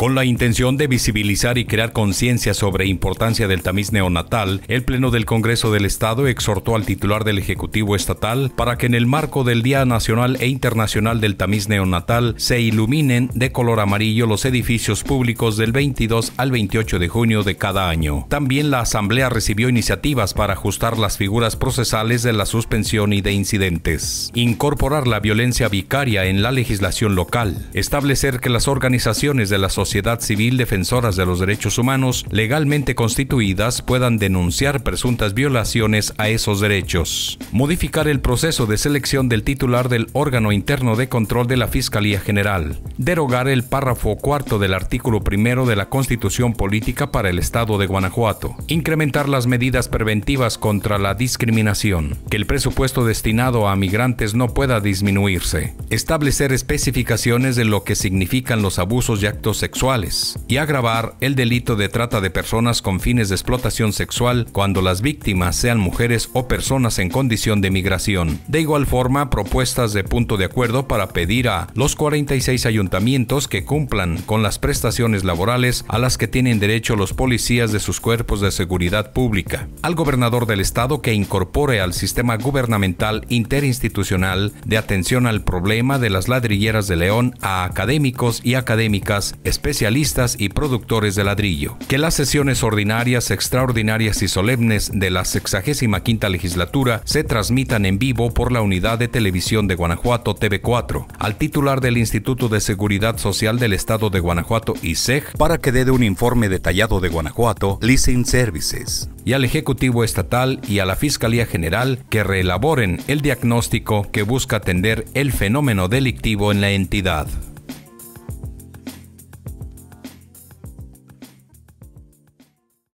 Con la intención de visibilizar y crear conciencia sobre importancia del tamiz neonatal, el Pleno del Congreso del Estado exhortó al titular del Ejecutivo Estatal para que en el marco del Día Nacional e Internacional del Tamiz Neonatal se iluminen de color amarillo los edificios públicos del 22 al 28 de junio de cada año. También la Asamblea recibió iniciativas para ajustar las figuras procesales de la suspensión y de incidentes, incorporar la violencia vicaria en la legislación local, establecer que las organizaciones de la sociedad civil defensoras de los derechos humanos legalmente constituidas puedan denunciar presuntas violaciones a esos derechos. Modificar el proceso de selección del titular del órgano interno de control de la Fiscalía General. Derogar el párrafo cuarto del artículo primero de la Constitución Política para el Estado de Guanajuato. Incrementar las medidas preventivas contra la discriminación. Que el presupuesto destinado a migrantes no pueda disminuirse. Establecer especificaciones de lo que significan los abusos y actos sexuales y agravar el delito de trata de personas con fines de explotación sexual cuando las víctimas sean mujeres o personas en condición de migración. De igual forma, propuestas de punto de acuerdo para pedir a los 46 ayuntamientos que cumplan con las prestaciones laborales a las que tienen derecho los policías de sus cuerpos de seguridad pública, al gobernador del estado que incorpore al sistema gubernamental interinstitucional de atención al problema de las ladrilleras de León a académicos y académicas específicas especialistas y productores de ladrillo, que las sesiones ordinarias, extraordinarias y solemnes de la 65 legislatura se transmitan en vivo por la unidad de televisión de Guanajuato TV4, al titular del Instituto de Seguridad Social del Estado de Guanajuato, ISEG, para que dé un informe detallado de Guanajuato, Leasing Services, y al Ejecutivo Estatal y a la Fiscalía General que reelaboren el diagnóstico que busca atender el fenómeno delictivo en la entidad.